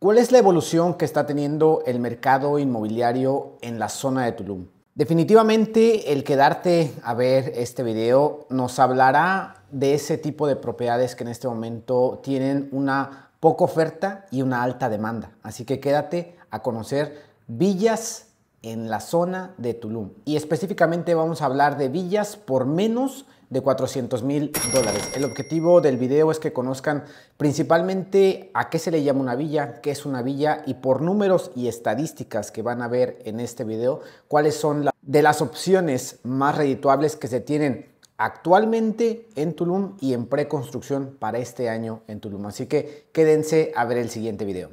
¿Cuál es la evolución que está teniendo el mercado inmobiliario en la zona de Tulum? Definitivamente el quedarte a ver este video nos hablará de ese tipo de propiedades que en este momento tienen una poca oferta y una alta demanda. Así que quédate a conocer villas en la zona de Tulum. Y específicamente vamos a hablar de villas por menos de 400 mil dólares. El objetivo del video es que conozcan principalmente a qué se le llama una villa, qué es una villa y por números y estadísticas que van a ver en este video, cuáles son las de las opciones más redituables que se tienen actualmente en Tulum y en preconstrucción para este año en Tulum. Así que quédense a ver el siguiente video.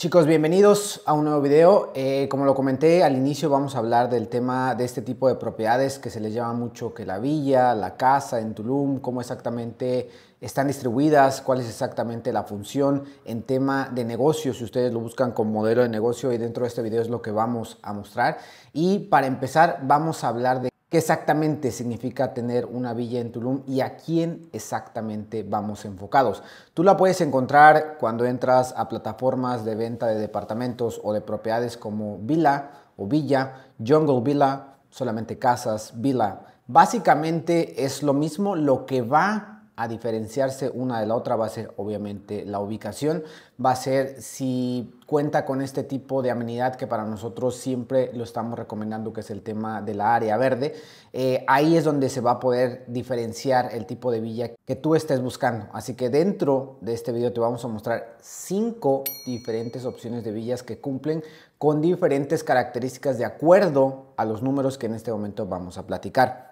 Chicos, bienvenidos a un nuevo video. Eh, como lo comenté al inicio, vamos a hablar del tema de este tipo de propiedades que se les llama mucho que la villa, la casa en Tulum, cómo exactamente están distribuidas, cuál es exactamente la función en tema de negocio, si ustedes lo buscan como modelo de negocio y dentro de este video es lo que vamos a mostrar. Y para empezar, vamos a hablar de ¿Qué exactamente significa tener una villa en Tulum y a quién exactamente vamos enfocados? Tú la puedes encontrar cuando entras a plataformas de venta de departamentos o de propiedades como Villa o Villa, Jungle Villa, solamente casas, Villa. Básicamente es lo mismo, lo que va a diferenciarse una de la otra va a ser obviamente la ubicación, va a ser si cuenta con este tipo de amenidad que para nosotros siempre lo estamos recomendando, que es el tema de la área verde. Eh, ahí es donde se va a poder diferenciar el tipo de villa que tú estés buscando. Así que dentro de este video te vamos a mostrar cinco diferentes opciones de villas que cumplen con diferentes características de acuerdo a los números que en este momento vamos a platicar.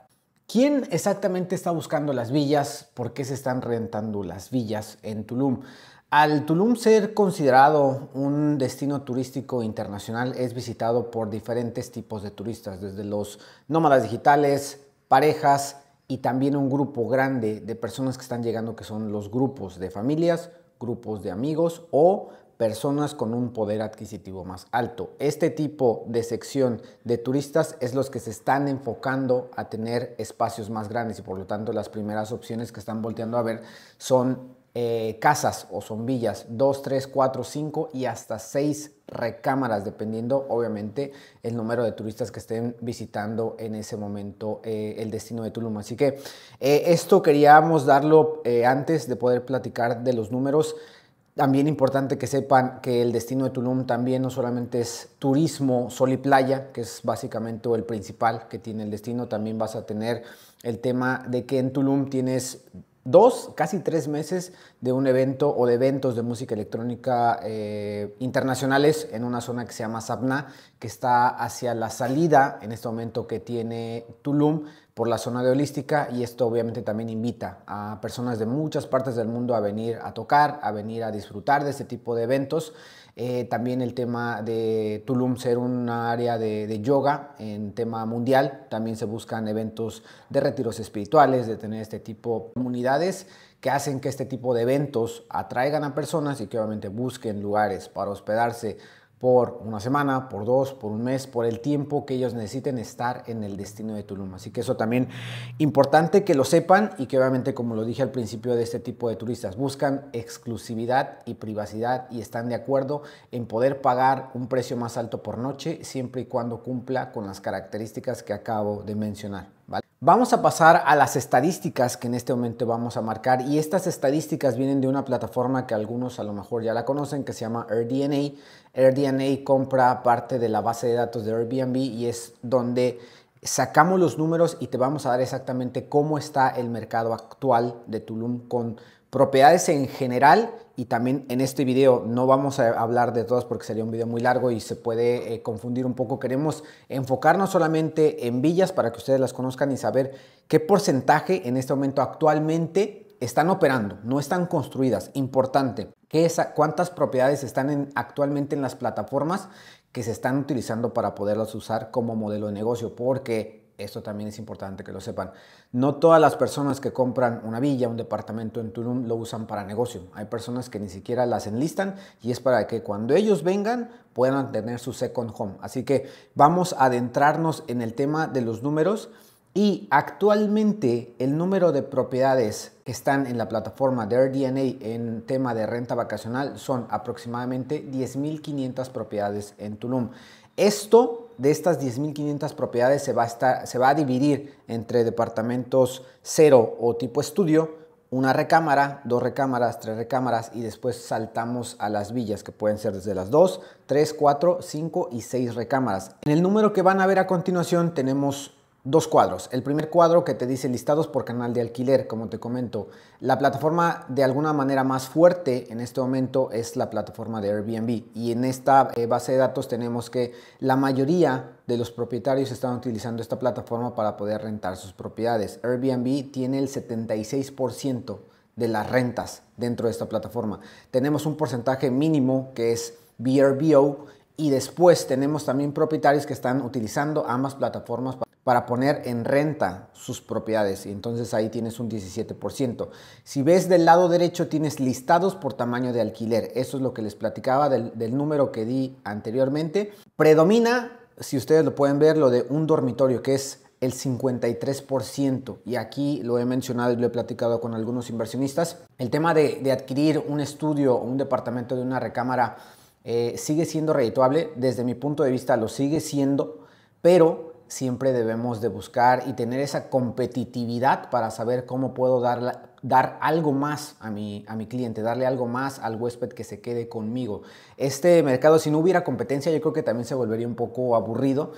¿Quién exactamente está buscando las villas? ¿Por qué se están rentando las villas en Tulum? Al Tulum ser considerado un destino turístico internacional, es visitado por diferentes tipos de turistas, desde los nómadas digitales, parejas y también un grupo grande de personas que están llegando, que son los grupos de familias, grupos de amigos o personas con un poder adquisitivo más alto. Este tipo de sección de turistas es los que se están enfocando a tener espacios más grandes y por lo tanto las primeras opciones que están volteando a ver son eh, casas o son villas, 2, 3, 4, 5 y hasta 6 recámaras, dependiendo obviamente el número de turistas que estén visitando en ese momento eh, el destino de Tulum. Así que eh, esto queríamos darlo antes de poder platicar de los números. También importante que sepan que el destino de Tulum también no solamente es turismo, sol y playa, que es básicamente el principal que tiene el destino, también vas a tener el tema de que en Tulum tienes dos, casi tres meses de un evento o de eventos de música electrónica eh, internacionales en una zona que se llama Sapna, que está hacia la salida en este momento que tiene Tulum por la zona de holística y esto obviamente también invita a personas de muchas partes del mundo a venir a tocar, a venir a disfrutar de este tipo de eventos. Eh, también el tema de Tulum ser un área de, de, yoga en tema mundial. También se buscan eventos de retiros espirituales, de tener este tipo de comunidades que hacen que este tipo de eventos atraigan a personas y que obviamente busquen lugares para hospedarse, por una semana, por dos, por un mes, por el tiempo que ellos necesiten estar en el destino de Tulum. Así que eso también importante que lo sepan y que obviamente, como lo dije al principio de este tipo de turistas, buscan exclusividad y privacidad y están de acuerdo en poder pagar un precio más alto por noche siempre y cuando cumpla con las características que acabo de mencionar. Vamos a pasar a las estadísticas que en este momento vamos a marcar y estas estadísticas vienen de una plataforma que algunos a lo mejor ya la conocen que se llama AirDNA. AirDNA compra parte de la base de datos de Airbnb y es donde sacamos los números y te vamos a dar exactamente cómo está el mercado actual de Tulum con propiedades en general y también en este video no vamos a hablar de todas porque sería un video muy largo y se puede eh, confundir un poco. Queremos enfocarnos solamente en villas para que ustedes las conozcan y saber qué porcentaje en este momento actualmente están operando, no están construidas. Importante, ¿cuántas propiedades están actualmente en las plataformas que se están utilizando para poderlas usar como modelo de negocio? Porque esto también es importante que lo sepan. No todas las personas que compran una villa, un departamento en Tulum lo usan para negocio. Hay personas que ni siquiera las enlistan y es para que cuando ellos vengan puedan tener su second home. Así que vamos a adentrarnos en el tema de los números y actualmente el número de propiedades que están en la plataforma de AirDNA en tema de renta vacacional son aproximadamente 10.500 propiedades en Tulum. Esto de estas 10.500 propiedades se va, a se va a dividir entre departamentos cero o tipo estudio, una recámara, dos recámaras, tres recámaras y después saltamos a las villas que pueden ser desde las 2, 3, cuatro, 5 y seis recámaras. En el número que van a ver a continuación tenemos dos cuadros. El primer cuadro que te dice listados por canal de alquiler, como te comento. La plataforma de alguna manera más fuerte en este momento es la plataforma de Airbnb y en esta eh, base de datos tenemos que la mayoría de los propietarios están utilizando esta plataforma para poder rentar sus propiedades. Airbnb tiene el 76% de las rentas dentro de esta plataforma. Tenemos un porcentaje mínimo que es VRBO y después tenemos también propietarios que están utilizando ambas plataformas para para poner en renta sus propiedades y entonces ahí tienes un 17%. Si ves del lado derecho tienes listados por tamaño de alquiler, eso es lo que les platicaba del, número que di anteriormente. Predomina, si ustedes lo pueden ver, lo de un dormitorio que es el 53%. Y aquí lo he mencionado y lo he platicado con algunos inversionistas. El tema de, adquirir un estudio o un departamento de una recámara eh, sigue siendo redituable. Desde mi punto de vista lo sigue siendo, pero siempre debemos de buscar y tener esa competitividad para saber cómo puedo dar la, dar algo más a mi, a mi cliente, darle algo más al huésped que se quede conmigo. Este mercado, si no hubiera competencia, yo creo que también se volvería un poco aburrido.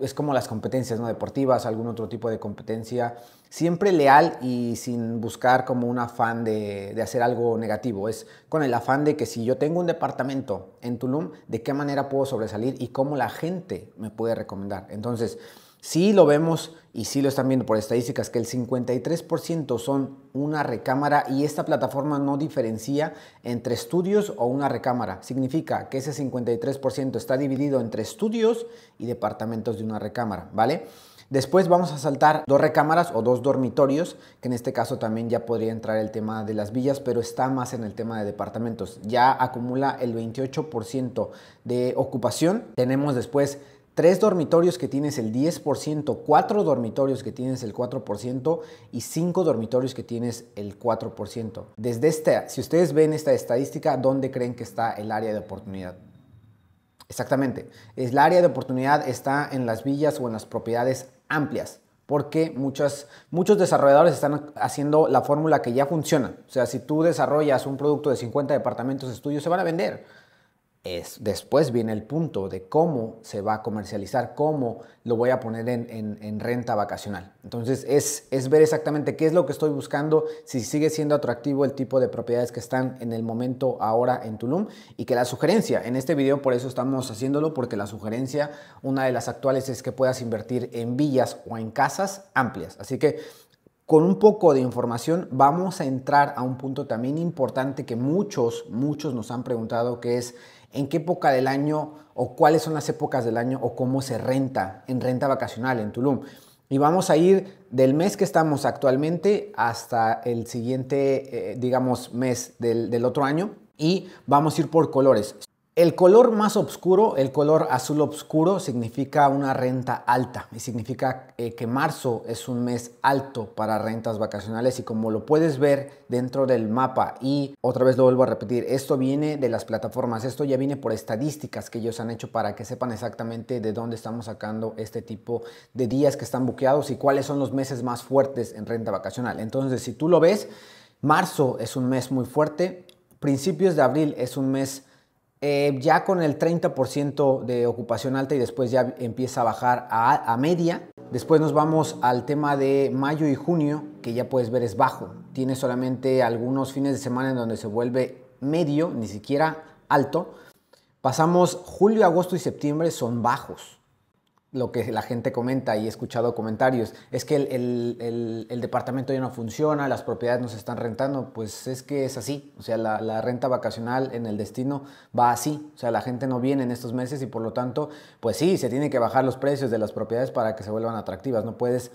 es como las competencias ¿no? deportivas, algún otro tipo de competencia, siempre leal y sin buscar como un afán de, de hacer algo negativo. Es con el afán de que si yo tengo un departamento en Tulum, ¿de qué manera puedo sobresalir y cómo la gente me puede recomendar? Entonces, Sí lo vemos y sí lo están viendo por estadísticas que el 53% son una recámara y esta plataforma no diferencia entre estudios o una recámara. Significa que ese 53% está dividido entre estudios y departamentos de una recámara, ¿vale? Después vamos a saltar dos recámaras o dos dormitorios, que en este caso también ya podría entrar el tema de las villas, pero está más en el tema de departamentos. Ya acumula el 28% de ocupación. Tenemos después tres dormitorios que tienes el 10%, cuatro dormitorios que tienes el 4% y cinco dormitorios que tienes el 4%. Desde esta, si ustedes ven esta estadística, ¿dónde creen que está el área de oportunidad? Exactamente, el área de oportunidad está en las villas o en las propiedades amplias, porque muchos desarrolladores están haciendo la fórmula que ya funciona. O sea, si tú desarrollas un producto de 50 departamentos de estudio, se van a vender después viene el punto de cómo se va a comercializar, cómo lo voy a poner en, renta vacacional. Entonces es, es, ver exactamente qué es lo que estoy buscando, si sigue siendo atractivo el tipo de propiedades que están en el momento ahora en Tulum y que la sugerencia, en este video por eso estamos haciéndolo, porque la sugerencia, una de las actuales es que puedas invertir en villas o en casas amplias. Así que con un poco de información vamos a entrar a un punto también importante que muchos, muchos nos han preguntado, que es en qué época del año o cuáles son las épocas del año o cómo se renta en renta vacacional en Tulum. Y vamos a ir del mes que estamos actualmente hasta el siguiente, eh, digamos, mes del, del otro año. Y vamos a ir por colores. El color más oscuro, el color azul oscuro, significa una renta alta y significa eh, que marzo es un mes alto para rentas vacacionales y como lo puedes ver dentro del mapa y otra vez lo vuelvo a repetir, esto viene de las plataformas, esto ya viene por estadísticas que ellos han hecho para que sepan exactamente de dónde estamos sacando este tipo de días que están buqueados y cuáles son los meses más fuertes en renta vacacional. Entonces, si tú lo ves, marzo es un mes muy fuerte, principios de abril es un mes eh, ya con el 30% de ocupación alta y después ya empieza a bajar a, media. Después nos vamos al tema de mayo y junio, que ya puedes ver es bajo. Tiene solamente algunos fines de semana en donde se vuelve medio, ni siquiera alto. Pasamos julio, agosto y septiembre son bajos lo que la gente comenta y he escuchado comentarios, es que el, departamento ya no funciona, las propiedades no se están rentando, pues es que es así, o sea, la, la, renta vacacional en el destino va así, o sea, la gente no viene en estos meses y por lo tanto, pues sí, se tienen que bajar los precios de las propiedades para que se vuelvan atractivas, no puedes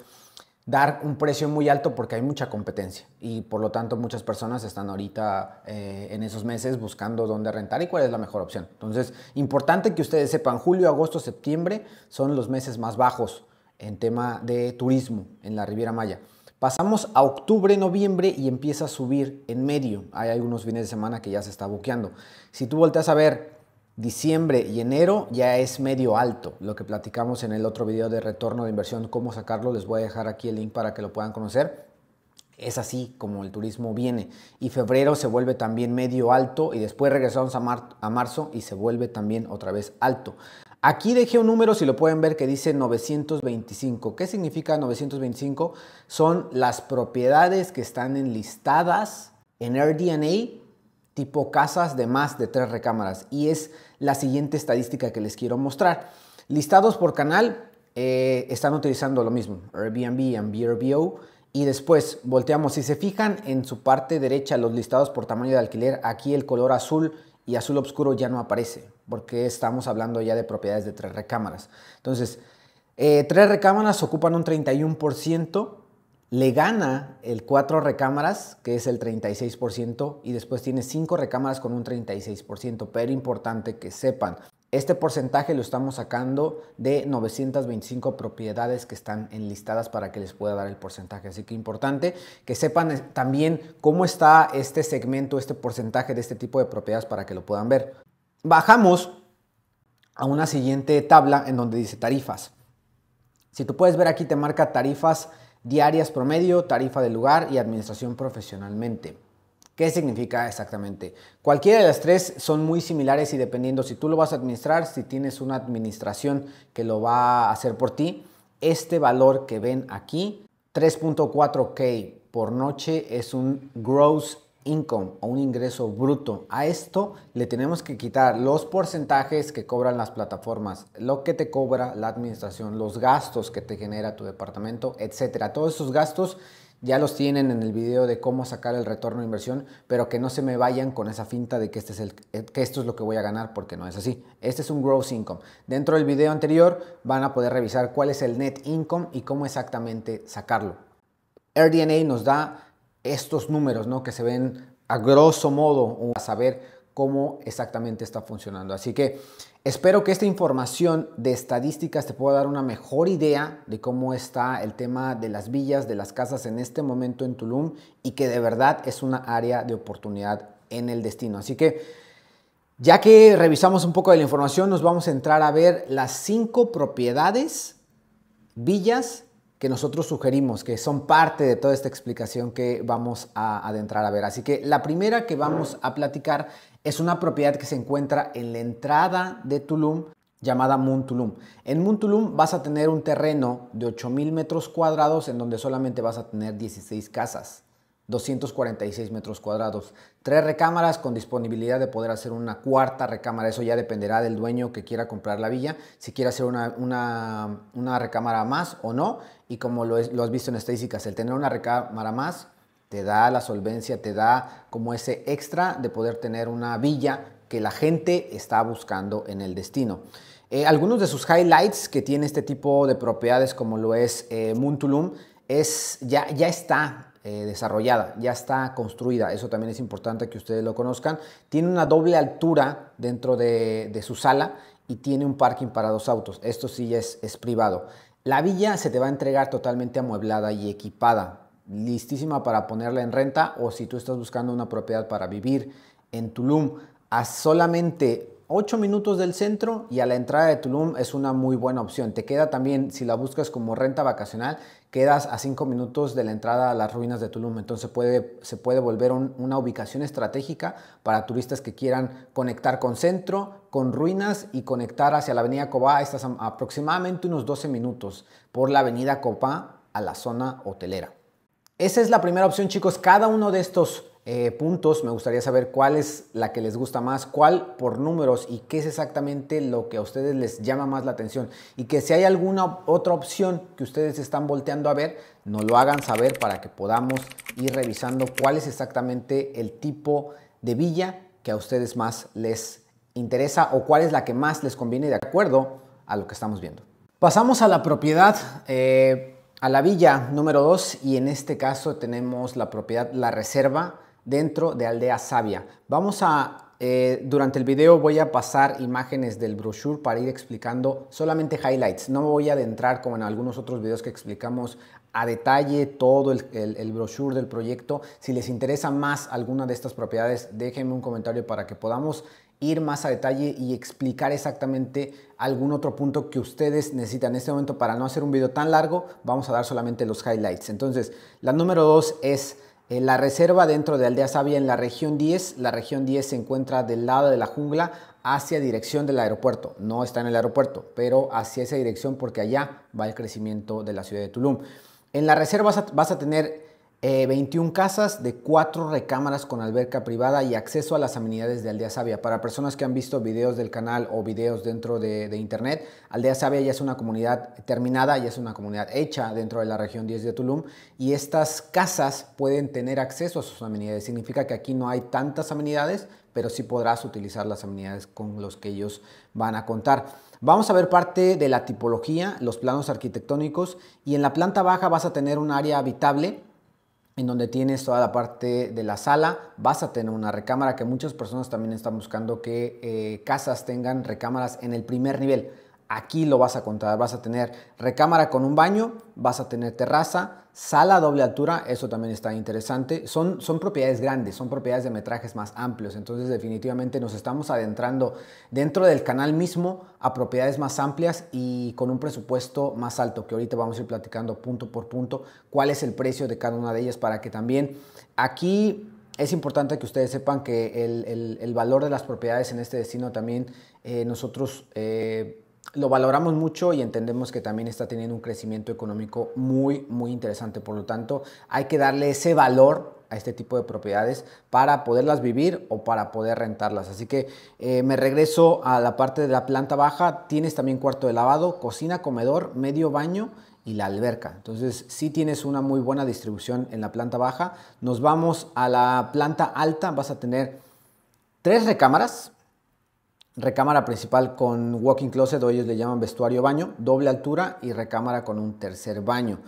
dar un precio muy alto porque hay mucha competencia y por lo tanto muchas personas están ahorita eh, en esos meses buscando dónde rentar y cuál es la mejor opción. Entonces, importante que ustedes sepan, julio, agosto, septiembre son los meses más bajos en tema de turismo en la Riviera Maya. Pasamos a octubre, noviembre y empieza a subir en medio. Hay algunos fines de semana que ya se está buqueando. Si tú volteas a ver diciembre y enero ya es medio alto. Lo que platicamos en el otro video de retorno de inversión, cómo sacarlo, les voy a dejar aquí el link para que lo puedan conocer. Es así como el turismo viene. Y febrero se vuelve también medio alto y después regresamos a, marzo y se vuelve también otra vez alto. Aquí dejé un número, si lo pueden ver, que dice 925. ¿Qué significa 925? Son las propiedades que están enlistadas en RDNA tipo casas de más de tres recámaras. Y es la siguiente estadística que les quiero mostrar. Listados por canal, eh, están utilizando lo mismo, Airbnb y VRBO. Y después volteamos, si se fijan en su parte derecha los listados por tamaño de alquiler, aquí el color azul y azul oscuro ya no aparece, porque estamos hablando ya de propiedades de tres recámaras. Entonces, eh, tres recámaras ocupan un 31%, le gana el 4 recámaras, que es el 36%, y después tiene 5 recámaras con un 36%, pero importante que sepan, este porcentaje lo estamos sacando de 925 propiedades que están enlistadas para que les pueda dar el porcentaje. Así que importante que sepan eh, también cómo está este segmento, este porcentaje de este tipo de propiedades para que lo puedan ver. Bajamos a una siguiente tabla en donde dice tarifas. Si tú puedes ver aquí te marca tarifas diarias promedio, tarifa de lugar y administración profesionalmente. ¿Qué significa exactamente? Cualquiera de las tres son muy similares y dependiendo si tú lo vas a administrar, si tienes una administración que lo va a hacer por ti, este valor que ven aquí, 3.4K por noche, es un gross income o un ingreso bruto. A esto le tenemos que quitar los porcentajes que cobran las plataformas, lo que te cobra la administración, los gastos que te genera tu departamento, etcétera. Todos esos gastos ya los tienen en el video de cómo sacar el retorno de inversión, pero que no se me vayan con esa finta de que, este es el, eh, que esto es lo que voy a ganar, porque no es así. Este es un gross income. Dentro del video anterior van a poder revisar cuál es el net income y cómo exactamente sacarlo. RDNA nos da estos números ¿no? que se ven a grosso modo, a saber cómo exactamente está funcionando. Así que espero que esta información de estadísticas te pueda dar una mejor idea de cómo está el tema de las villas, de las casas en este momento en Tulum y que de verdad es una área de oportunidad en el destino. Así que ya que revisamos un poco de la información, nos vamos a entrar a ver las cinco propiedades, villas que nosotros sugerimos, que son parte de toda esta explicación que vamos a adentrar a ver. Así que la primera que vamos a platicar es una propiedad que se encuentra en la entrada de Tulum llamada Muntulum. En Muntulum vas a tener un terreno de 8.000 metros cuadrados en donde solamente vas a tener 16 casas. 246 metros cuadrados. Tres recámaras con disponibilidad de poder hacer una cuarta recámara. Eso ya dependerá del dueño que quiera comprar la villa, si quiere hacer una, recámara más o no. Y como lo, has visto en estadísticas, el tener una recámara más te da la solvencia, te da como ese extra de poder tener una villa que la gente está buscando en el destino. Eh, algunos de sus highlights que tiene este tipo de propiedades como lo es eh, Muntulum es, ya, ya está eh, desarrollada, ya está construida, eso también es importante que ustedes lo conozcan. Tiene una doble altura dentro de, su sala y tiene un parking para dos autos, esto sí es, es privado. La villa se te va a entregar totalmente amueblada y equipada, listísima para ponerla en renta o si tú estás buscando una propiedad para vivir en Tulum a solamente 8 minutos del centro y a la entrada de Tulum es una muy buena opción. Te queda también, si la buscas como renta vacacional, quedas a cinco minutos de la entrada a las ruinas de Tulum, entonces puede, se puede volver una ubicación estratégica para turistas que quieran conectar con centro, con ruinas y conectar hacia la avenida Cobá, estas aproximadamente unos 12 minutos por la avenida Copá a la zona hotelera. Esa es la primera opción chicos, cada uno de estos eh, puntos, me gustaría saber cuál es la que les gusta más, cuál por números y qué es exactamente lo que a ustedes les llama más la atención. Y que si hay alguna otra opción que ustedes están volteando a ver, nos lo hagan saber para que podamos ir revisando cuál es exactamente el tipo de villa que a ustedes más les interesa o cuál es la que más les conviene de acuerdo a lo que estamos viendo. Pasamos a la propiedad. Eh, a la villa número 2 y en este caso tenemos la propiedad La Reserva dentro de Aldea Sabia. Vamos a, eh, durante el video voy a pasar imágenes del brochure para ir explicando solamente highlights. No me voy a adentrar como en algunos otros videos que explicamos a detalle todo el, brochure del proyecto. Si les interesa más alguna de estas propiedades, déjenme un comentario para que podamos ir más a detalle y explicar exactamente algún otro punto que ustedes necesitan en este momento para no hacer un video tan largo. Vamos a dar solamente los highlights. Entonces, la número dos es en la reserva dentro de Aldea Sabia, en la región 10, la región 10 se encuentra del lado de la jungla hacia dirección del aeropuerto. No está en el aeropuerto, pero hacia esa dirección porque allá va el crecimiento de la ciudad de Tulum. En la reserva vas a, vas a tener 21 eh, casas de 4 recámaras con alberca privada y acceso a las amenidades de Aldea Sabia. Para personas que han visto videos del canal o videos dentro de, internet, Aldea Sabia ya es una comunidad terminada, ya es una comunidad hecha dentro de la región 10 de Tulum y estas casas pueden tener acceso a sus amenidades. Significa que aquí no hay tantas amenidades, pero sí podrás utilizar las amenidades con los que ellos van a contar. Vamos a ver parte de la tipología, los planos arquitectónicos y en la planta baja vas a tener un área habitable en donde tienes toda la parte de la sala, vas a tener una recámara que muchas personas también están buscando que eh, casas tengan recámaras en el primer nivel. Aquí lo vas a contar, vas a tener recámara con un baño, vas a tener terraza, sala doble altura, eso también está interesante. Son, son propiedades grandes, son propiedades de metrajes más amplios, entonces definitivamente nos estamos adentrando dentro del canal mismo a propiedades más amplias y con un presupuesto más alto, que ahorita vamos a ir platicando punto por punto cuál es el precio de cada una de ellas para que también aquí es importante que ustedes sepan que el, valor de las propiedades en este destino también eh, nosotros eh, lo valoramos mucho y entendemos que también está teniendo un crecimiento económico muy, muy interesante. Por lo tanto, hay que darle ese valor a este tipo de propiedades para poderlas vivir o para poder rentarlas. Así que eh, me regreso a la parte de la planta baja. Tienes también cuarto de lavado, cocina, comedor, medio baño y la alberca. Entonces si sí tienes una muy buena distribución en la planta baja. Nos vamos a la planta alta. Vas a tener tres recámaras, recámara principal con walking closet, o ellos le llaman vestuario baño, doble altura y recámara con un tercer baño.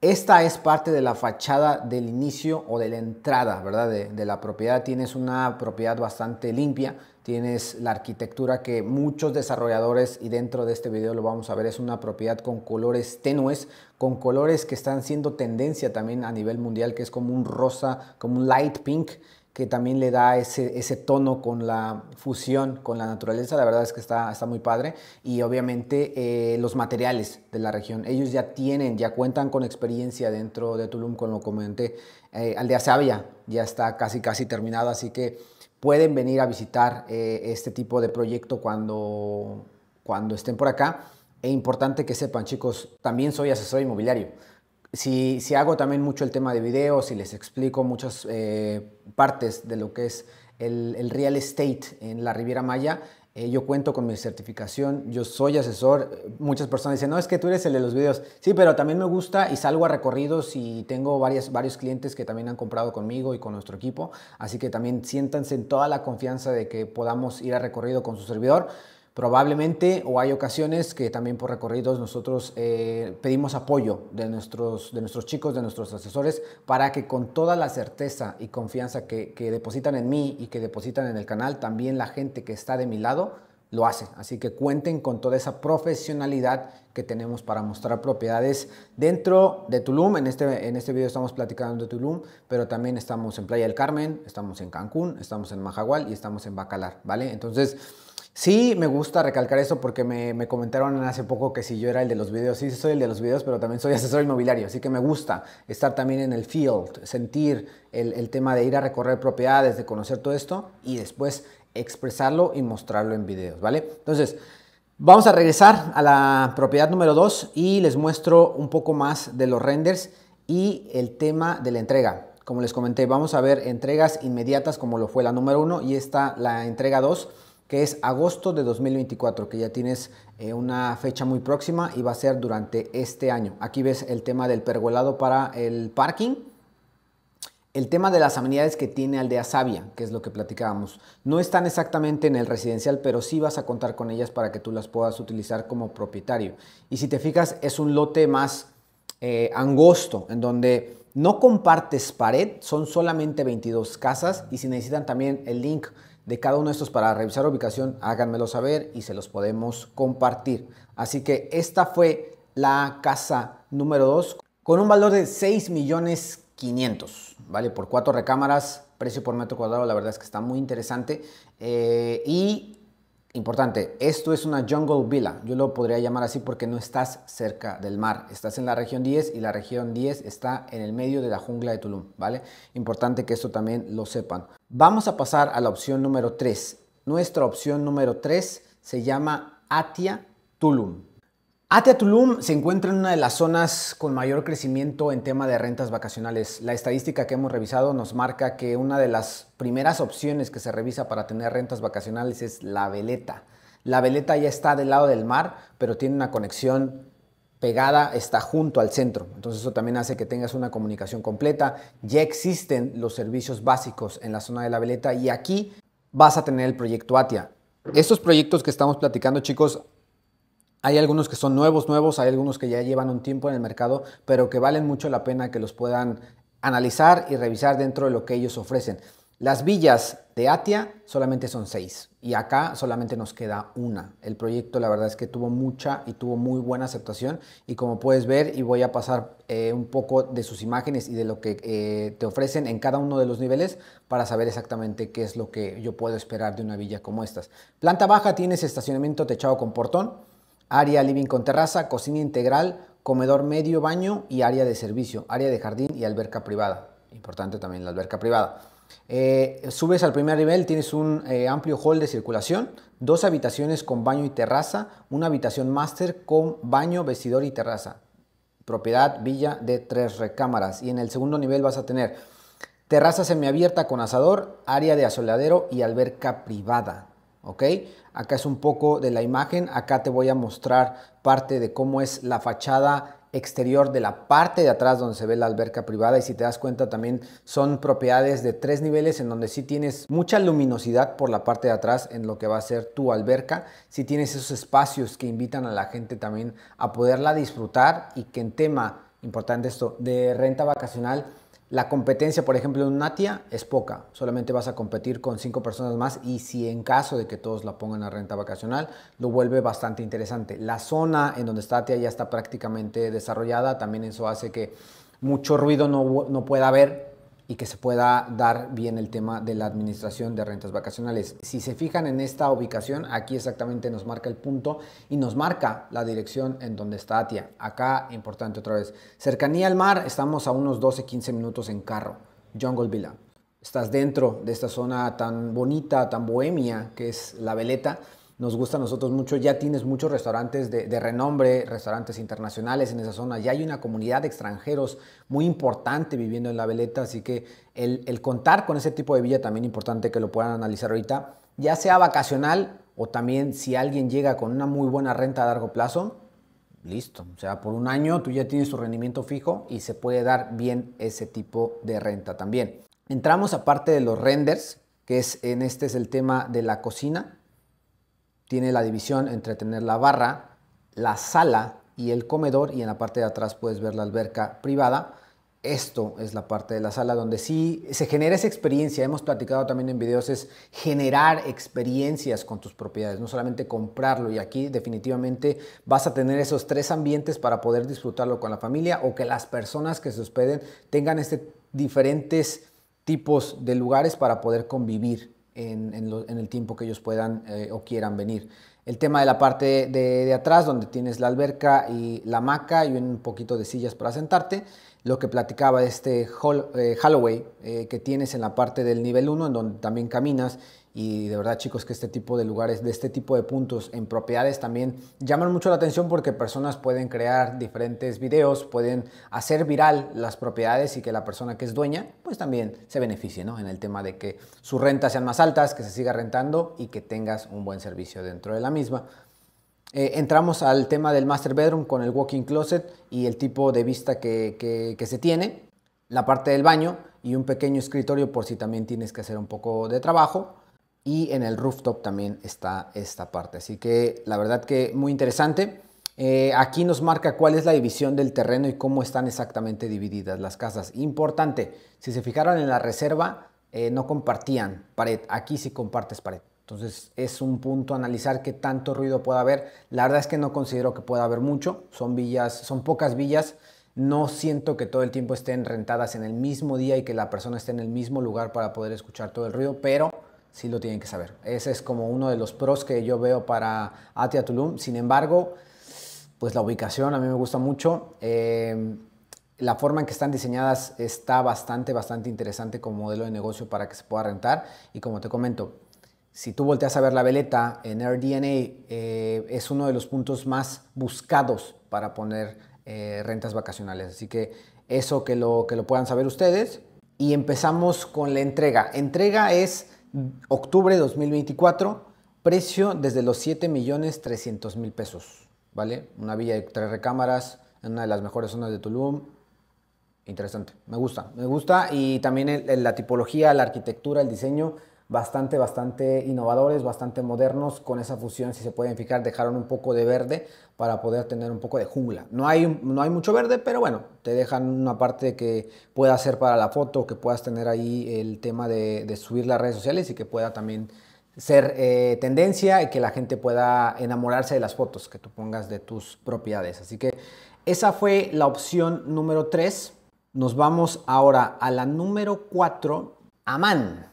Esta es parte de la fachada del inicio o de la entrada, ¿verdad? De, la propiedad. Tienes una propiedad bastante limpia, tienes la arquitectura que muchos desarrolladores, y dentro de este video lo vamos a ver, es una propiedad con colores tenues, con colores que están siendo tendencia también a nivel mundial, que es como un rosa, como un light pink, que también le da ese, tono con la fusión, con la naturaleza. La verdad es que está, está muy padre. Y obviamente eh, los materiales de la región. Ellos ya tienen, ya cuentan con experiencia dentro de Tulum, con como comenté. Eh, Aldea Sabia ya está casi, casi terminado, así que pueden venir a visitar eh, este tipo de proyecto cuando, cuando estén por acá. E importante que sepan, chicos, también soy asesor inmobiliario si, hago también mucho el tema de videos y les explico muchas eh, partes de lo que es el, real estate en la Riviera Maya, eh, yo cuento con mi certificación, yo soy asesor. Muchas personas dicen, no, es que tú eres el de los videos. Sí, pero también me gusta y salgo a recorridos y tengo varias, varios clientes que también han comprado conmigo y con nuestro equipo. Así que también siéntanse en toda la confianza de que podamos ir a recorrido con su servidor. Probablemente, o hay ocasiones que también por recorridos nosotros eh, pedimos apoyo de nuestros, de nuestros chicos, de nuestros asesores, para que con toda la certeza y confianza que, depositan en mí y que depositan en el canal, también la gente que está de mi lado lo hace. Así que cuenten con toda esa profesionalidad que tenemos para mostrar propiedades dentro de Tulum. En este, en este video estamos platicando de Tulum, pero también estamos en Playa del Carmen, estamos en Cancún, estamos en Mahahual y estamos en Bacalar, ¿vale? Entonces... Sí, me gusta recalcar eso porque me, comentaron hace poco que si yo era el de los videos, sí soy el de los videos, pero también soy asesor inmobiliario, así que me gusta estar también en el field, sentir el, tema de ir a recorrer propiedades, de conocer todo esto y después expresarlo y mostrarlo en videos, ¿vale? Entonces, vamos a regresar a la propiedad número 2 y les muestro un poco más de los renders y el tema de la entrega. Como les comenté, vamos a ver entregas inmediatas como lo fue la número 1 y esta la entrega 2 que es agosto de 2024, que ya tienes eh, una fecha muy próxima y va a ser durante este año. Aquí ves el tema del pergolado para el parking. El tema de las amenidades que tiene Aldea Sabia, que es lo que platicábamos, no están exactamente en el residencial, pero sí vas a contar con ellas para que tú las puedas utilizar como propietario. Y si te fijas, es un lote más eh, angosto, en donde no compartes pared, son solamente 22 casas y si necesitan también el link de cada uno de estos para revisar ubicación, háganmelo saber y se los podemos compartir. Así que esta fue la casa número 2 con un valor de 6 millones ¿vale? Por cuatro recámaras, precio por metro cuadrado, la verdad es que está muy interesante. Eh, y Importante, esto es una jungle villa, yo lo podría llamar así porque no estás cerca del mar, estás en la región 10 y la región 10 está en el medio de la jungla de Tulum, ¿vale? Importante que esto también lo sepan. Vamos a pasar a la opción número 3. Nuestra opción número 3 se llama Atia Tulum. Atia Tulum se encuentra en una de las zonas con mayor crecimiento en tema de rentas vacacionales. La estadística que hemos revisado nos marca que una de las primeras opciones que se revisa para tener rentas vacacionales es la veleta. La veleta ya está del lado del mar, pero tiene una conexión pegada, está junto al centro. Entonces eso también hace que tengas una comunicación completa. Ya existen los servicios básicos en la zona de la veleta y aquí vas a tener el proyecto Atia. Estos proyectos que estamos platicando, chicos, hay algunos que son nuevos, nuevos, hay algunos que ya llevan un tiempo en el mercado, pero que valen mucho la pena que los puedan analizar y revisar dentro de lo que ellos ofrecen. Las villas de Atia solamente son seis y acá solamente nos queda una. El proyecto la verdad es que tuvo mucha y tuvo muy buena aceptación y como puedes ver y voy a pasar eh, un poco de sus imágenes y de lo que eh, te ofrecen en cada uno de los niveles para saber exactamente qué es lo que yo puedo esperar de una villa como estas. Planta baja tienes estacionamiento techado con portón área living con terraza, cocina integral, comedor medio, baño y área de servicio, área de jardín y alberca privada. Importante también la alberca privada. Eh, subes al primer nivel, tienes un eh, amplio hall de circulación, dos habitaciones con baño y terraza, una habitación máster con baño, vestidor y terraza. Propiedad villa de tres recámaras. Y en el segundo nivel vas a tener terraza semiabierta con asador, área de asoladero y alberca privada. ¿ok? Acá es un poco de la imagen, acá te voy a mostrar parte de cómo es la fachada exterior de la parte de atrás donde se ve la alberca privada y si te das cuenta también son propiedades de tres niveles en donde sí tienes mucha luminosidad por la parte de atrás en lo que va a ser tu alberca, si sí tienes esos espacios que invitan a la gente también a poderla disfrutar y que en tema importante esto de renta vacacional la competencia, por ejemplo, en Natia es poca. Solamente vas a competir con cinco personas más y si en caso de que todos la pongan a renta vacacional, lo vuelve bastante interesante. La zona en donde está Natia ya está prácticamente desarrollada. También eso hace que mucho ruido no, no pueda haber y que se pueda dar bien el tema de la administración de rentas vacacionales. Si se fijan en esta ubicación, aquí exactamente nos marca el punto y nos marca la dirección en donde está Atia. Acá, importante otra vez, cercanía al mar, estamos a unos 12-15 minutos en carro, Jungle Villa. Estás dentro de esta zona tan bonita, tan bohemia que es la Veleta nos gusta a nosotros mucho. Ya tienes muchos restaurantes de, renombre, restaurantes internacionales en esa zona. Ya hay una comunidad de extranjeros muy importante viviendo en la veleta, así que el, contar con ese tipo de villa también importante que lo puedan analizar ahorita, ya sea vacacional o también si alguien llega con una muy buena renta a largo plazo, listo. O sea, por un año tú ya tienes tu rendimiento fijo y se puede dar bien ese tipo de renta también. Entramos aparte de los renders, que es en este es el tema de la cocina tiene la división entre tener la barra, la sala y el comedor y en la parte de atrás puedes ver la alberca privada. Esto es la parte de la sala donde sí se genera esa experiencia. Hemos platicado también en videos, es generar experiencias con tus propiedades, no solamente comprarlo. Y aquí definitivamente vas a tener esos tres ambientes para poder disfrutarlo con la familia o que las personas que se hospeden tengan este diferentes tipos de lugares para poder convivir en, el tiempo que ellos puedan eh, o quieran venir. El tema de la parte de, atrás, donde tienes la alberca y la hamaca y un poquito de sillas para sentarte. Lo que platicaba este hall, eh, eh, que tienes en la parte del nivel 1, en donde también caminas y de verdad, chicos, que este tipo de lugares, de este tipo de puntos en propiedades también llaman mucho la atención porque personas pueden crear diferentes videos, pueden hacer viral las propiedades y que la persona que es dueña, pues también se beneficie, ¿no? En el tema de que sus rentas sean más altas, que se siga rentando y que tengas un buen servicio dentro de la misma. Eh, entramos al tema del master bedroom con el walk-in closet y el tipo de vista que, que, que se tiene, la parte del baño y un pequeño escritorio por si también tienes que hacer un poco de trabajo y en el rooftop también está esta parte. Así que la verdad que muy interesante. Eh, aquí nos marca cuál es la división del terreno y cómo están exactamente divididas las casas. Importante, si se fijaron en la reserva, eh, no compartían pared. Aquí sí compartes pared. Entonces es un punto analizar qué tanto ruido puede haber. La verdad es que no considero que pueda haber mucho. Son villas, son pocas villas. No siento que todo el tiempo estén rentadas en el mismo día y que la persona esté en el mismo lugar para poder escuchar todo el ruido, pero sí lo tienen que saber. Ese es como uno de los pros que yo veo para Atia Tulum. Sin embargo, pues la ubicación a mí me gusta mucho. Em, la forma en que están diseñadas está bastante, bastante interesante como modelo de negocio para que se pueda rentar. Y como te comento, si tú volteas a ver la veleta en AirDNA, eh, es uno de los puntos más buscados para poner eh, rentas vacacionales. Así que eso que lo, que lo puedan saber ustedes. Y empezamos con la entrega. Entrega es octubre 2024, precio desde los 7 millones 300 mil pesos, ¿vale? Una villa de tres recámaras en una de las mejores zonas de Tulum. Interesante, me gusta, me gusta y también la tipología, la arquitectura, el diseño bastante, bastante innovadores, bastante modernos. Con esa fusión, si se pueden fijar, dejaron un poco de verde para poder tener un poco de jungla. No hay, no hay mucho verde, pero bueno, te dejan una parte que pueda ser para la foto, que puedas tener ahí el tema de, subir las redes sociales y que pueda también ser eh, tendencia y que la gente pueda enamorarse de las fotos que tú pongas de tus propiedades. Así que esa fue la opción número 3. Nos vamos ahora a la número 4, Aman.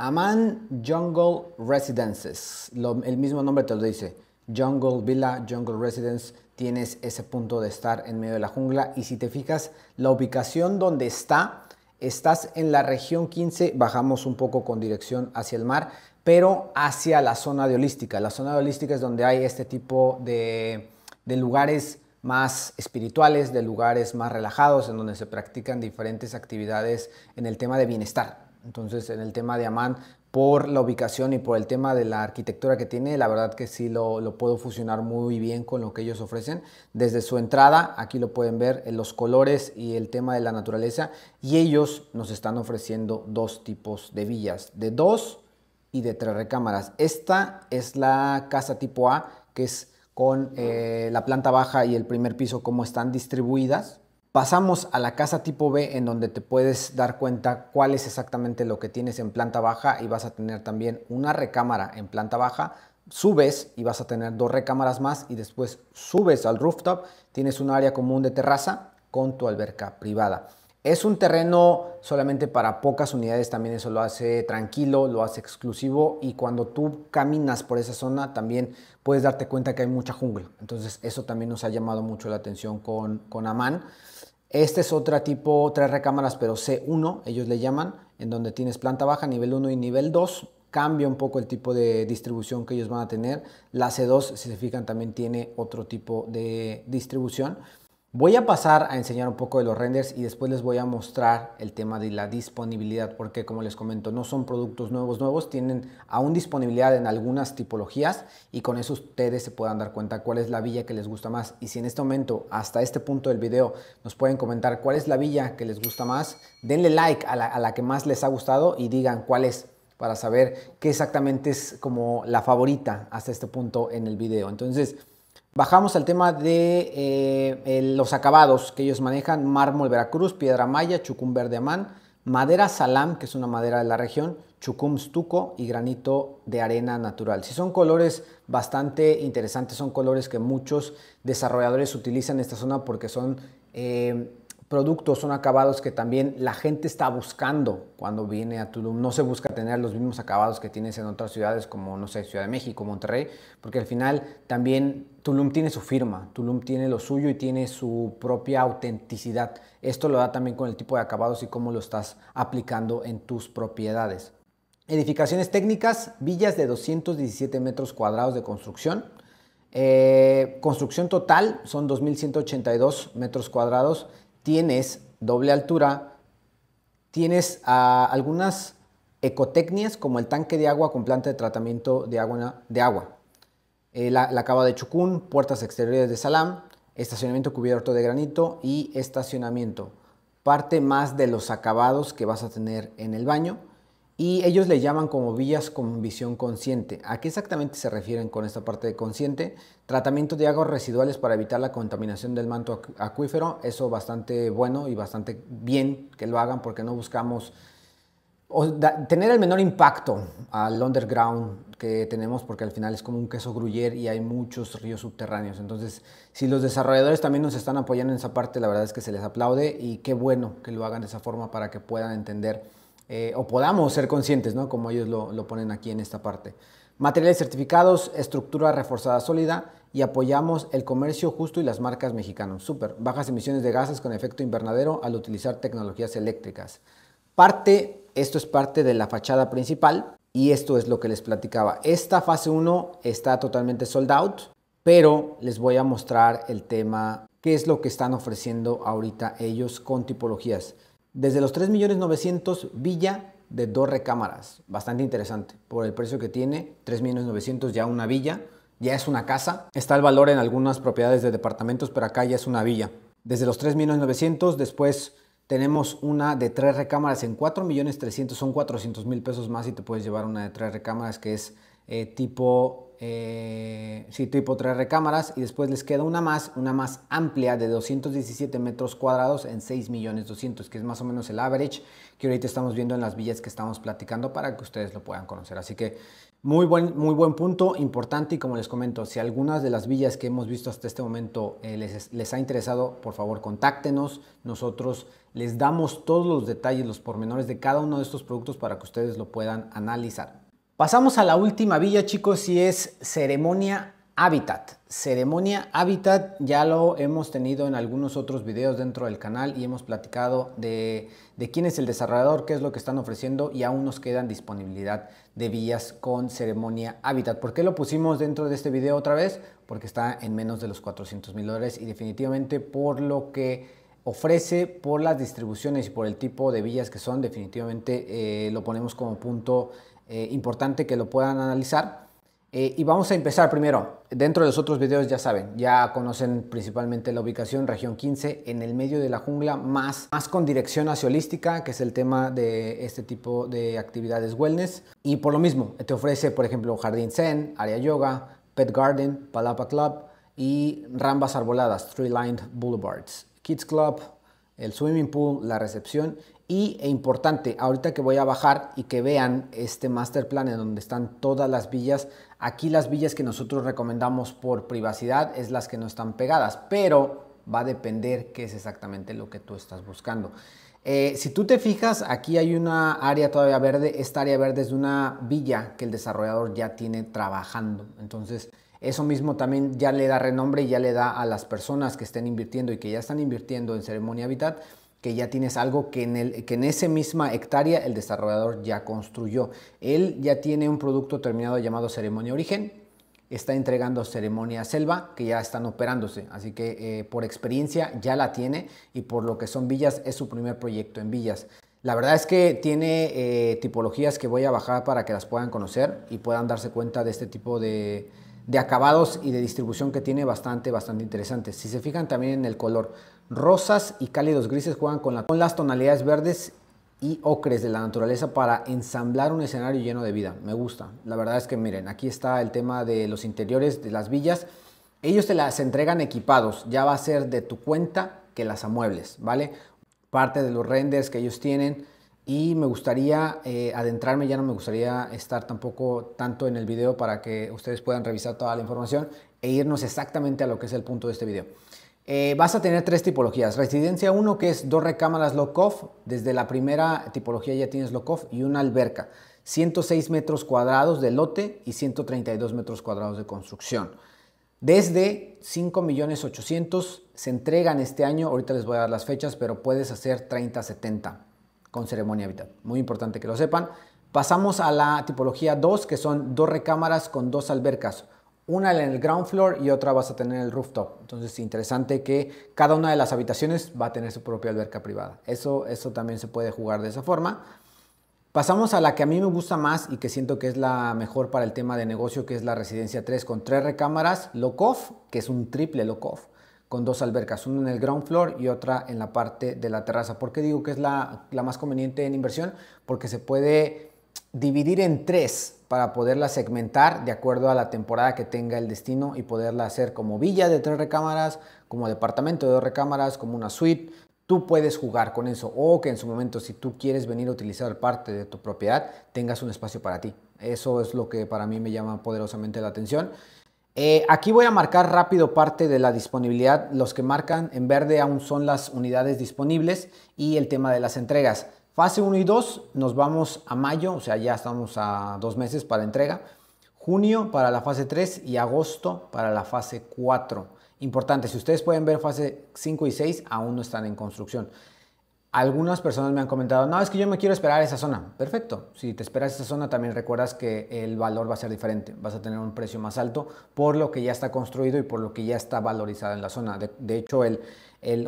Aman Jungle Residences, el mismo nombre te lo dice, Jungle Villa, Jungle Residence, tienes ese punto de estar en medio de la jungla y si te fijas la ubicación donde está, estás en la región 15, bajamos un poco con dirección hacia el mar, pero hacia la zona de holística. La zona de holística es donde hay este tipo de lugares más espirituales, de lugares más relajados, en donde se practican diferentes actividades en el tema de bienestar. Entonces, en el tema de Amán, por la ubicación y por el tema de la arquitectura que tiene, la verdad que sí lo, puedo fusionar muy bien con lo que ellos ofrecen. Desde su entrada, aquí lo pueden ver, en eh, los colores y el tema de la naturaleza. Y ellos nos están ofreciendo dos tipos de villas, de dos y de tres recámaras. Esta es la casa tipo A, que es con eh, la planta baja y el primer piso, como están distribuidas Pasamos a la casa tipo B en donde te puedes dar cuenta cuál es exactamente lo que tienes en planta baja y vas a tener también una recámara en planta baja, subes y vas a tener dos recámaras más y después subes al rooftop, tienes un área común de terraza con tu alberca privada. Es un terreno solamente para pocas unidades, también eso lo hace tranquilo, lo hace exclusivo y cuando tú caminas por esa zona también puedes darte cuenta que hay mucha jungla. Entonces eso también nos ha llamado mucho la atención con, con Amán. Este es otro tipo, tres recámaras, pero C1, ellos le llaman, en donde tienes planta baja, nivel 1 y nivel 2. Cambia un poco el tipo de distribución que ellos van a tener. La C2, si se fijan, también tiene otro tipo de distribución. Voy a pasar a enseñar un poco de los renders y después les voy a mostrar el tema de la disponibilidad porque como les comento no son productos nuevos nuevos, tienen aún disponibilidad en algunas tipologías y con eso ustedes se puedan dar cuenta cuál es la villa que les gusta más y si en este momento hasta este punto del video nos pueden comentar cuál es la villa que les gusta más, denle like a la, que más les ha gustado y digan cuál es para saber qué exactamente es como la favorita hasta este punto en el video. Entonces, Bajamos al tema de eh, los acabados que ellos manejan, mármol Veracruz, piedra maya, chucum verde amán, madera salam, que es una madera de la región, chucum stuco y granito de arena natural. Si son colores bastante interesantes, son colores que muchos desarrolladores utilizan en esta zona porque son eh, productos, son acabados que también la gente está buscando cuando viene a Tulum. No se busca tener los mismos acabados que tienes en otras ciudades como, no sé, Ciudad de México, Monterrey, porque al final también Tulum tiene su firma, Tulum tiene lo suyo y tiene su propia autenticidad. Esto lo da también con el tipo de acabados y cómo lo estás aplicando en tus propiedades. Edificaciones técnicas, villas de 217 metros cuadrados de construcción. Eh, construcción total son 2.182 metros cuadrados tienes doble altura, tienes ah, algunas ecotecnias como el tanque de agua con planta de tratamiento de agua, eh, la, la, cava de Chucún, puertas exteriores de Salam, estacionamiento cubierto de granito y estacionamiento. Parte más de los acabados que vas a tener en el baño y ellos le llaman como villas con visión consciente. ¿A qué exactamente se refieren con esta parte de consciente? Tratamiento de aguas residuales para evitar la contaminación del manto acuífero. Eso bastante bueno y bastante bien que lo hagan porque no buscamos tener el menor impacto al underground que tenemos porque al final es como un queso gruyer y hay muchos ríos subterráneos. Entonces, si los desarrolladores también nos están apoyando en esa parte, la verdad es que se les aplaude y qué bueno que lo hagan de esa forma para que puedan entender eh, o podamos ser conscientes, ¿no? Como ellos lo, lo ponen aquí en esta parte. Materiales certificados, estructura reforzada sólida y apoyamos el comercio justo y las marcas mexicanas. Súper. Bajas emisiones de gases con efecto invernadero al utilizar tecnologías eléctricas. Parte, esto es parte de la fachada principal y esto es lo que les platicaba. Esta fase 1 está totalmente sold out, pero les voy a mostrar el tema, qué es lo que están ofreciendo ahorita ellos con tipologías. Desde los 3.900.000, villa de dos recámaras, bastante interesante, por el precio que tiene, 3.900.000, ya una villa, ya es una casa. Está el valor en algunas propiedades de departamentos, pero acá ya es una villa. Desde los 3.900.000, después tenemos una de tres recámaras en 4 millones son 400.000 pesos más y te puedes llevar una de tres recámaras que es eh, tipo eh, sí, tipo tres recámaras y después les queda una más, una más amplia de 217 metros cuadrados en 6 millones que es más o menos el average que ahorita estamos viendo en las villas que estamos platicando para que ustedes lo puedan conocer. Así que muy buen, muy buen punto, importante y como les comento, si algunas de las villas que hemos visto hasta este momento eh, les, ha interesado, por favor contáctenos, nosotros les damos todos los detalles, los pormenores de cada uno de estos productos para que ustedes lo puedan analizar. Pasamos a la última villa, chicos, y es ceremonia Habitat. Ceremonia Habitat ya lo hemos tenido en algunos otros videos dentro del canal y hemos platicado de, quién es el desarrollador, qué es lo que están ofreciendo y aún nos quedan disponibilidad de villas con ceremonia Habitat. ¿Por qué lo pusimos dentro de este video otra vez? Porque está en menos de los 400 mil dólares y definitivamente por lo que ofrece por las distribuciones y por el tipo de villas que son, definitivamente eh, lo ponemos como punto eh, importante que lo puedan analizar. Eh, y vamos a empezar primero, dentro de los otros videos ya saben, ya conocen principalmente la ubicación, región 15, en el medio de la jungla, más, más con dirección hacia holística, que es el tema de este tipo de actividades wellness. Y por lo mismo, te ofrece, por ejemplo, jardín zen, área yoga, pet garden, palapa club y rambas arboladas, tree lined boulevards, kids club, el swimming pool, la recepción y e importante, ahorita que voy a bajar y que vean este master plan en donde están todas las villas, aquí las villas que nosotros recomendamos por privacidad es las que no están pegadas, pero va a depender qué es exactamente lo que tú estás buscando. Eh, si tú te fijas, aquí hay una área todavía verde. Esta área verde es de una villa que el desarrollador ya tiene trabajando. Entonces, eso mismo también ya le da renombre y ya le da a las personas que estén invirtiendo y que ya están invirtiendo en Ceremonia Habitat que ya tienes algo que en, el, que en esa misma hectárea el desarrollador ya construyó. Él ya tiene un producto terminado llamado ceremonia origen, está entregando ceremonia selva que ya están operándose, así que eh, por experiencia ya la tiene y por lo que son villas es su primer proyecto en villas. La verdad es que tiene eh, tipologías que voy a bajar para que las puedan conocer y puedan darse cuenta de este tipo de, de acabados y de distribución que tiene bastante, bastante interesante. Si se fijan también en el color, Rosas y cálidos grises juegan con, las tonalidades verdes y ocres de la naturaleza para ensamblar un escenario lleno de vida. Me gusta. La verdad es que miren, aquí está el tema de los interiores de las villas. Ellos te las entregan equipados. Ya va a ser de tu cuenta que las amuebles, ¿vale? Parte de los renders que ellos tienen. Y me gustaría eh, adentrarme, ya no me gustaría estar tampoco tanto en el video para que ustedes puedan revisar toda la información e irnos exactamente a lo que es el punto de este video. Eh, vas a tener tres tipologías. Residencia 1, que es dos recámaras lock-off. Desde la primera tipología ya tienes lock-off y una alberca. 106 metros cuadrados de lote y 132 metros cuadrados de construcción. Desde millones 5.800.000 se entregan este año. Ahorita les voy a dar las fechas, pero puedes hacer 30-70 con ceremonia vital. Muy importante que lo sepan. Pasamos a la tipología 2, que son dos recámaras con dos albercas una en el ground floor y otra vas a tener el rooftop. Entonces, interesante que cada una de las habitaciones va a tener su propia alberca privada. Eso, eso también se puede jugar de esa forma. Pasamos a la que a mí me gusta más y que siento que es la mejor para el tema de negocio, que es la residencia 3 con tres recámaras, lock-off, que es un triple lock-off, con dos albercas, una en el ground floor y otra en la parte de la terraza. ¿Por qué digo que es la, la más conveniente en inversión? Porque se puede dividir en tres para poderla segmentar de acuerdo a la temporada que tenga el destino y poderla hacer como villa de tres recámaras, como departamento de dos recámaras, como una suite. Tú puedes jugar con eso o que en su momento si tú quieres venir a utilizar parte de tu propiedad, tengas un espacio para ti. Eso es lo que para mí me llama poderosamente la atención. Eh, aquí voy a marcar rápido parte de la disponibilidad. Los que marcan en verde aún son las unidades disponibles y el tema de las entregas. Fase 1 y 2 nos vamos a mayo, o sea, ya estamos a dos meses para entrega. Junio para la fase 3 y agosto para la fase 4. Importante, si ustedes pueden ver fase 5 y 6, aún no están en construcción. Algunas personas me han comentado, no, es que yo me quiero esperar esa zona. Perfecto. Si te esperas esa zona, también recuerdas que el valor va a ser diferente. Vas a tener un precio más alto por lo que ya está construido y por lo que ya está valorizado en la zona. De, hecho, el,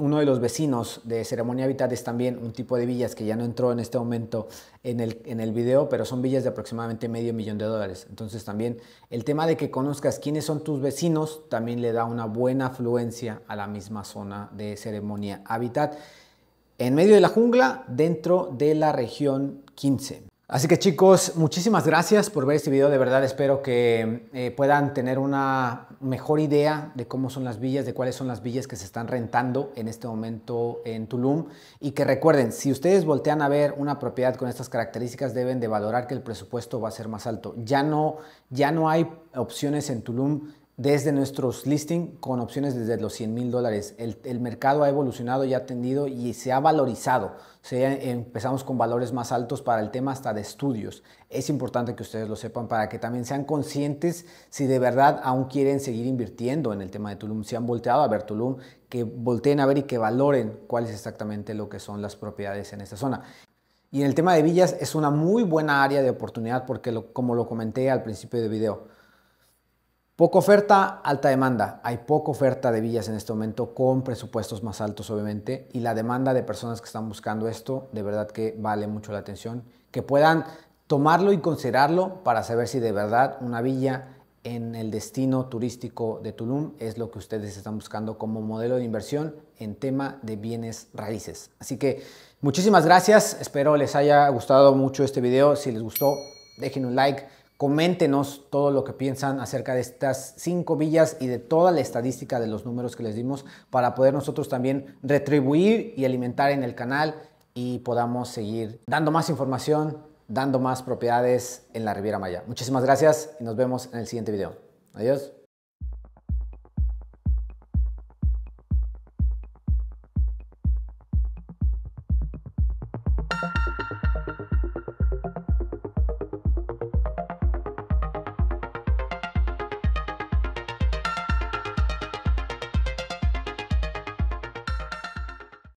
uno de los vecinos de Ceremonia Habitat es también un tipo de villas que ya no entró en este momento en el, en el video, pero son villas de aproximadamente medio millón de dólares. Entonces, también el tema de que conozcas quiénes son tus vecinos también le da una buena afluencia a la misma zona de Ceremonia Habitat en medio de la jungla dentro de la región 15. Así que chicos, muchísimas gracias por ver este video. De verdad espero que eh, puedan tener una mejor idea de cómo son las villas, de cuáles son las villas que se están rentando en este momento en Tulum. Y que recuerden, si ustedes voltean a ver una propiedad con estas características, deben de valorar que el presupuesto va a ser más alto. Ya no, ya no hay opciones en Tulum desde nuestros listings con opciones desde los 100 mil dólares. El, mercado ha evolucionado y ha tendido y se ha valorizado. empezamos con valores más altos para el tema hasta de estudios. Es importante que ustedes lo sepan para que también sean conscientes si de verdad aún quieren seguir invirtiendo en el tema de Tulum. Si han volteado a ver Tulum, que volteen a ver y que valoren cuál es exactamente lo que son las propiedades en esta zona. Y en el tema de villas es una muy buena área de oportunidad porque como lo comenté al principio del video, Poca oferta, alta demanda. Hay poca oferta de villas en este momento con presupuestos más altos, obviamente, y la demanda de personas que están buscando esto, de verdad que vale mucho la atención, que puedan tomarlo y considerarlo para saber si de verdad una villa en el destino turístico de Tulum es lo que ustedes están buscando como modelo de inversión en tema de bienes raíces. Así que muchísimas gracias, espero les haya gustado mucho este video, si les gustó dejen un like Coméntenos todo lo que piensan acerca de estas cinco villas y de toda la estadística de los números que les dimos para poder nosotros también retribuir y alimentar en el canal y podamos seguir dando más información, dando más propiedades en la Riviera Maya. Muchísimas gracias y nos vemos en el siguiente video. Adiós.